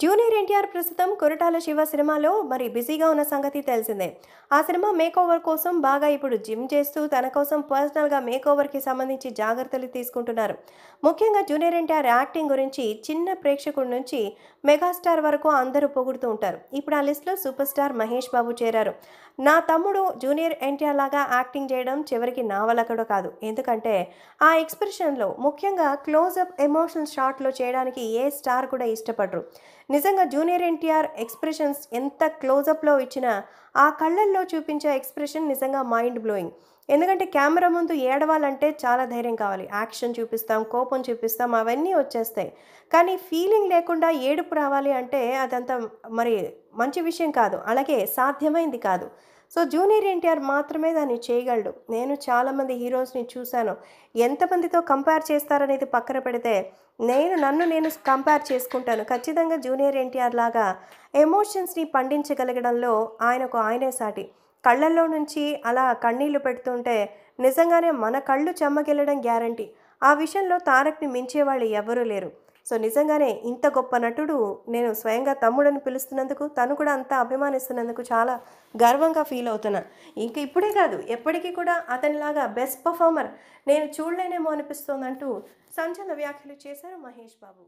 junior NTR ప్రస్తుతం కొరటాల శివ సినిమాలో మరి బిజీగా ఉన్న సంగతి తెలిసిందే ఆ సినిమా మేకోవర్ కోసం బాగా ఇప్పుడు జిమ్ చేస్తూ తన కోసం పర్సనల్గా మేకోవర్కి సంబంధించి జాగ్రత్తలు తీసుకుంటున్నారు ముఖ్యంగా జూనియర్ ఎన్టీఆర్ యాక్టింగ్ గురించి చిన్న ప్రేక్షకుడి నుంచి మెగాస్టార్ వరకు అందరూ పొగుడుతూ ఉంటారు ఇప్పుడు ఆ లిస్టులో సూపర్ స్టార్ మహేష్ బాబు చేరారు నా తమ్ముడు జూనియర్ ఎన్టీఆర్ లాగా యాక్టింగ్ చేయడం చివరికి నావలకడో కాదు ఎందుకంటే ఆ ఎక్స్ప్రెషన్లో ముఖ్యంగా క్లోజ్అప్ ఎమోషనల్ షాట్లో చేయడానికి ఏ స్టార్ కూడా ఇష్టపడరు నిజంగా జూనియర్ ఎన్టీఆర్ ఎక్స్ప్రెషన్స్ ఎంత క్లోజప్లో ఇచ్చినా ఆ కళ్ళల్లో చూపించే ఎక్స్ప్రెషన్ నిజంగా మైండ్ బ్లోయింగ్ ఎందుకంటే కెమెరా ముందు ఏడవాలంటే చాలా ధైర్యం కావాలి యాక్షన్ చూపిస్తాం కోపం చూపిస్తాం అవన్నీ వచ్చేస్తాయి కానీ ఫీలింగ్ లేకుండా ఏడుపు రావాలి అంటే అదంతా మరి మంచి విషయం కాదు అలాగే సాధ్యమైంది కాదు సో జూనియర్ ఎన్టీఆర్ మాత్రమే దాన్ని చేయగలడు నేను చాలామంది హీరోస్ని చూశాను ఎంతమందితో కంపేర్ చేస్తారనేది పక్కన పెడితే నేను నన్ను నేను కంపేర్ చేసుకుంటాను ఖచ్చితంగా జూనియర్ ఎన్టీఆర్ లాగా ఎమోషన్స్ని పండించగలగడంలో ఆయనకు ఆయనే సాటి కళ్ళల్లో నుంచి అలా కన్నీళ్లు పెడుతుంటే నిజంగానే మన కళ్ళు చెమ్మగిల్లడం గ్యారంటీ ఆ విషయంలో తారక్ని మించేవాళ్ళు ఎవరూ లేరు సో నిజంగానే ఇంత గొప్ప నటుడు నేను స్వయంగా తమ్ముడని పిలుస్తున్నందుకు తను కూడా అంత అభిమానిస్తున్నందుకు చాలా గర్వంగా ఫీల్ అవుతున్నా ఇంకా ఇప్పుడే కాదు ఎప్పటికీ కూడా అతనిలాగా బెస్ట్ పర్ఫార్మర్ నేను చూడలేనేమో అనిపిస్తోందంటూ సంచలన వ్యాఖ్యలు చేశారు మహేష్ బాబు